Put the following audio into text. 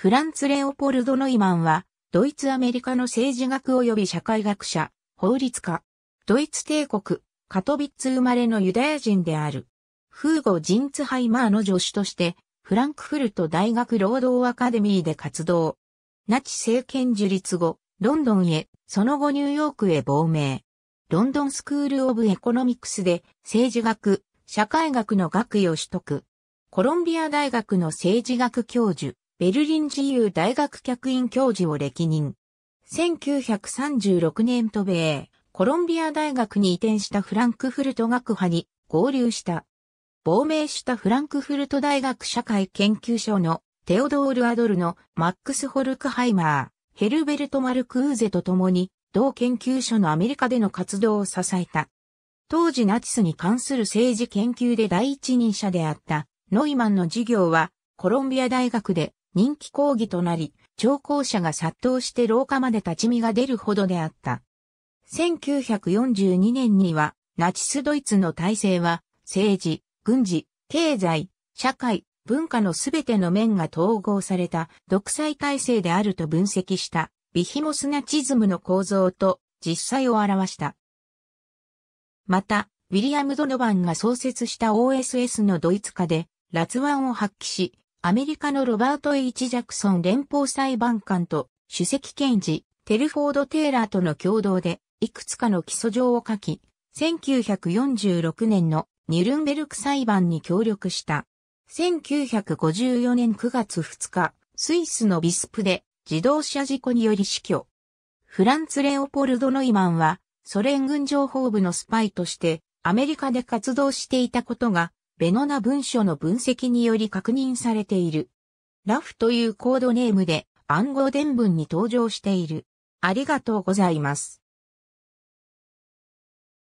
フランツ・レオポルド・ノイマンは、ドイツ・アメリカの政治学及び社会学者、法律家、ドイツ帝国、カトビッツ生まれのユダヤ人である。フーゴ・ジンツハイマーの助手として、フランクフルト大学労働アカデミーで活動。ナチ政権樹立後、ロンドンへ、その後ニューヨークへ亡命。ロンドンスクール・オブ・エコノミクスで政治学、社会学の学位を取得。コロンビア大学の政治学教授、ベルリン自由大学客員教授を歴任。1936年渡米、コロンビア大学に移転したフランクフルト学派に合流した。亡命したフランクフルト大学社会研究所のテオドール・アドルのマックス・ホルクハイマー、ヘルベルト・マルクーゼと共に同研究所のアメリカでの活動を支えた。当時ナチスに関する政治研究で第一人者であったノイマンの授業はコロンビア大学で人気講義となり、聴講者が殺到して廊下まで立ち見が出るほどであった。1942年には、ナチスドイツの体制は、政治、軍事、経済、社会、文化のすべての面が統合された独裁体制であると分析したビヒモスナチズムの構造と実際を表した。また、ウィリアム・ドノバンが創設した OSS のドイツ化で、辣腕を発揮し、アメリカのロバート・ H・ ジャクソン連邦裁判官と首席検事、テルフォード・テイラーとの共同で、いくつかの起訴状を書き、1946年のニュルンベルク裁判に協力した。1954年9月2日、スイスのビスプで自動車事故により死去。フランツ・レオポルド・ノイマンは、ソ連軍情報部のスパイとしてアメリカで活動していたことがベノな文書の分析により確認されている。ラフというコードネームで暗号伝文に登場している。ありがとうございます。